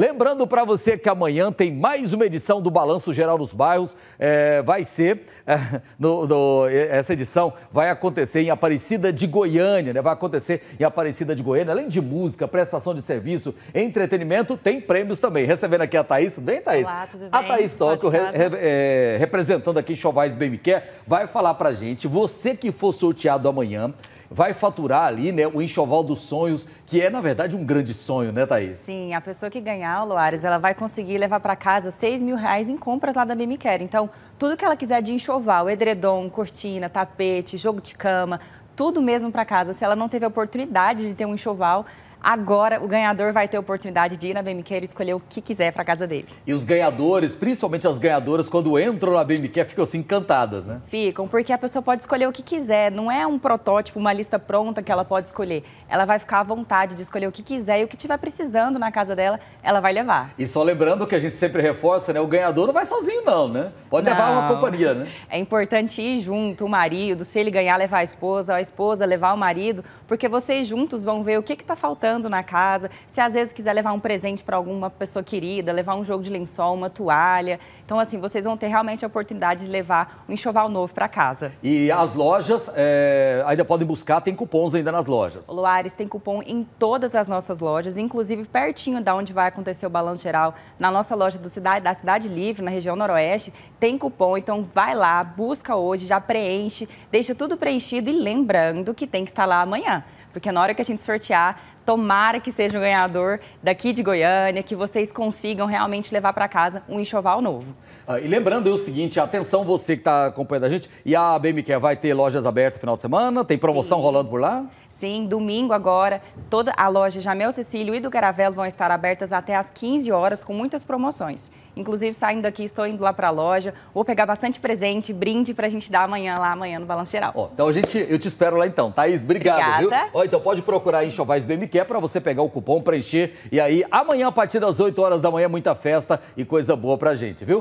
Lembrando para você que amanhã tem mais uma edição do Balanço Geral dos Bairros. É, vai ser, é, no, no, essa edição vai acontecer em Aparecida de Goiânia, né? Vai acontecer em Aparecida de Goiânia. Além de música, prestação de serviço, entretenimento, tem prêmios também. Recebendo aqui a Thaís, tudo bem, Thaís? Olá, tudo bem? A Thaís Tóquio, re, re, é, representando aqui Chovais bem quer, vai falar pra gente, você que for sorteado amanhã, vai faturar ali, né, o Enxoval dos Sonhos, que é, na verdade, um grande sonho, né, Thaís? Sim, a pessoa que ganhar final, Loares, ela vai conseguir levar para casa 6 mil reais em compras lá da Mimicare. Então, tudo que ela quiser de enxoval, edredom, cortina, tapete, jogo de cama, tudo mesmo para casa. Se ela não teve a oportunidade de ter um enxoval, Agora o ganhador vai ter a oportunidade de ir na BMQ e escolher o que quiser para casa dele. E os ganhadores, principalmente as ganhadoras, quando entram na BMQ, ficam assim encantadas, né? Ficam, porque a pessoa pode escolher o que quiser. Não é um protótipo, uma lista pronta que ela pode escolher. Ela vai ficar à vontade de escolher o que quiser e o que tiver precisando na casa dela, ela vai levar. E só lembrando que a gente sempre reforça, né? O ganhador não vai sozinho, não, né? Pode não. levar uma companhia, né? É importante ir junto, o marido, se ele ganhar, levar a esposa, a esposa levar o marido, porque vocês juntos vão ver o que está faltando na casa, se às vezes quiser levar um presente para alguma pessoa querida, levar um jogo de lençol, uma toalha. Então, assim, vocês vão ter realmente a oportunidade de levar um enxoval novo para casa. E as lojas é, ainda podem buscar, tem cupons ainda nas lojas. Luares tem cupom em todas as nossas lojas, inclusive pertinho da onde vai acontecer o balanço geral, na nossa loja do cidade, da Cidade Livre, na região Noroeste, tem cupom. Então, vai lá, busca hoje, já preenche, deixa tudo preenchido e lembrando que tem que estar lá amanhã porque na hora que a gente sortear, Tomara que seja o ganhador daqui de Goiânia, que vocês consigam realmente levar para casa um enxoval novo. Ah, e lembrando o seguinte, atenção você que está acompanhando a gente, e a BMQ vai ter lojas abertas no final de semana? Tem promoção Sim. rolando por lá? Sim, domingo agora, toda a loja Jamel Cecílio e do Caravelo vão estar abertas até às 15 horas com muitas promoções. Inclusive, saindo aqui estou indo lá para a loja, vou pegar bastante presente, brinde para a gente dar amanhã lá, amanhã no Balanço Geral. então a gente, eu te espero lá então, Thaís, obrigado. Obrigada. Ó, então pode procurar enxovais BMQ é para você pegar o cupom, preencher e aí amanhã a partir das 8 horas da manhã muita festa e coisa boa pra gente, viu?